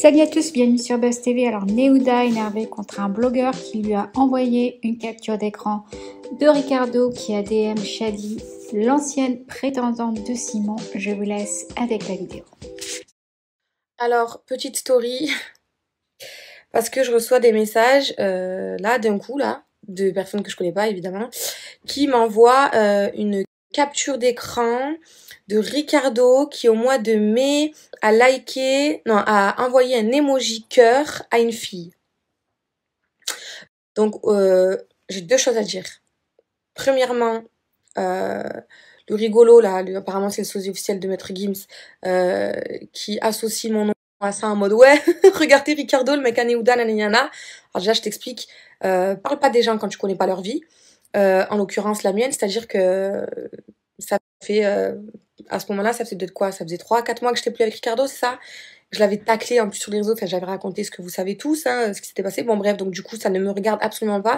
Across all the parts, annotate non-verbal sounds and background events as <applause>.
Salut à tous, bienvenue sur Buzz TV. Alors Neuda énervé contre un blogueur qui lui a envoyé une capture d'écran de Ricardo qui a DM Shadi, l'ancienne prétendante de Simon. Je vous laisse avec la vidéo. Alors, petite story, parce que je reçois des messages, euh, là, d'un coup, là, de personnes que je connais pas, évidemment, qui m'envoient euh, une capture d'écran de Ricardo qui au mois de mai a liké, non, a envoyé un emoji cœur à une fille. Donc euh, j'ai deux choses à dire. Premièrement, euh, le rigolo là, apparemment c'est le sosie officiel de Maître Gims euh, qui associe mon nom à ça en mode ouais, <laughs> regardez Ricardo, le mec à Neuda, Alors déjà je t'explique, parle pas des gens quand tu connais pas leur vie. Euh, en l'occurrence la mienne, c'est-à-dire que ça fait euh, à ce moment-là, ça faisait de quoi Ça faisait 3 4 mois que j'étais plus avec Ricardo, c'est ça je l'avais taclé en plus sur les réseaux, enfin j'avais raconté ce que vous savez tous, hein, ce qui s'était passé. Bon bref, donc du coup ça ne me regarde absolument pas.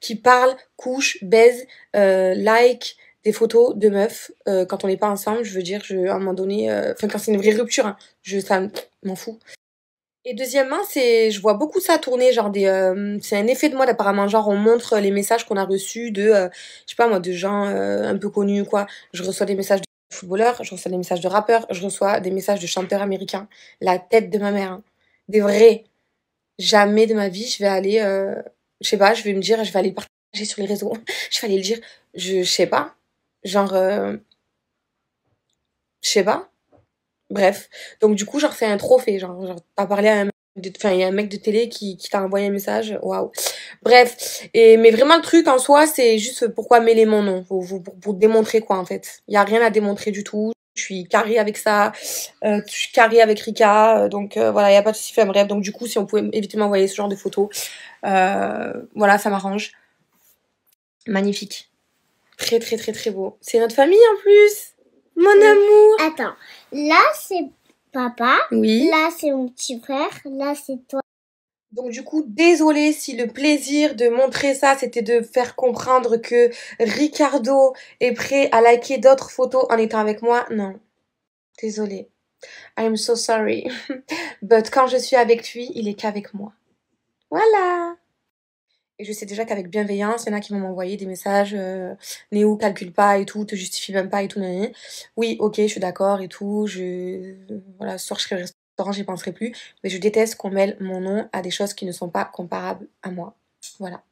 Qui parle, couche, baise, euh, like des photos de meufs quand on n'est pas ensemble. Je veux dire, je, à un moment donné, enfin quand c'est une vraie rupture, hein, je ça m'en fous. Et deuxièmement, c'est, je vois beaucoup ça tourner, genre des, euh, c'est un effet de mode apparemment, genre on montre les messages qu'on a reçus de, euh, je sais pas moi, de gens euh, un peu connus quoi. Je reçois des messages de footballeurs, je reçois des messages de rappeurs, je reçois des messages de chanteurs américains, la tête de ma mère, hein. des vrais. Jamais de ma vie je vais aller, je sais pas, je vais me dire, je vais aller partager sur les réseaux, <laughs> je vais aller le dire, je, je sais pas, genre, je sais pas, Bref. Donc, du coup, genre, c'est un trophée. Genre, t'as parlé à un il un mec de télé qui, t'a envoyé un message. Waouh. Bref. Et, mais vraiment, le truc en soi, c'est juste pourquoi mêler mon nom. Pour, démontrer quoi, en fait. Il y a rien à démontrer du tout. Je suis carré avec ça. Euh, je suis carré avec Rika. Euh, donc, euh, voilà, il a pas de souci. bref. Donc, du coup, si on pouvait éviter de m'envoyer ce genre de photos, voilà, ça m'arrange. Magnifique. Très, très, très, très beau. C'est notre famille en plus. Mon amour. Attends, là c'est papa. Oui. Là c'est mon petit frère. Là c'est toi. Donc du coup, désolé si le plaisir de montrer ça, c'était de faire comprendre que Ricardo est prêt à liker d'autres photos en étant avec moi. Non. Désolé. I'm so sorry. <laughs> But quand je suis avec lui, il est qu'avec moi. Voilà. Et je sais déjà qu'avec bienveillance, il y en a qui vont m'envoyer des messages euh, Néo, calcule pas et tout, te justifie même pas et tout. non Oui, ok, je suis d'accord et tout. Je... Voilà, ce soir, je serai restaurant, j'y penserai plus. Mais je déteste qu'on mêle mon nom à des choses qui ne sont pas comparables à moi. Voilà.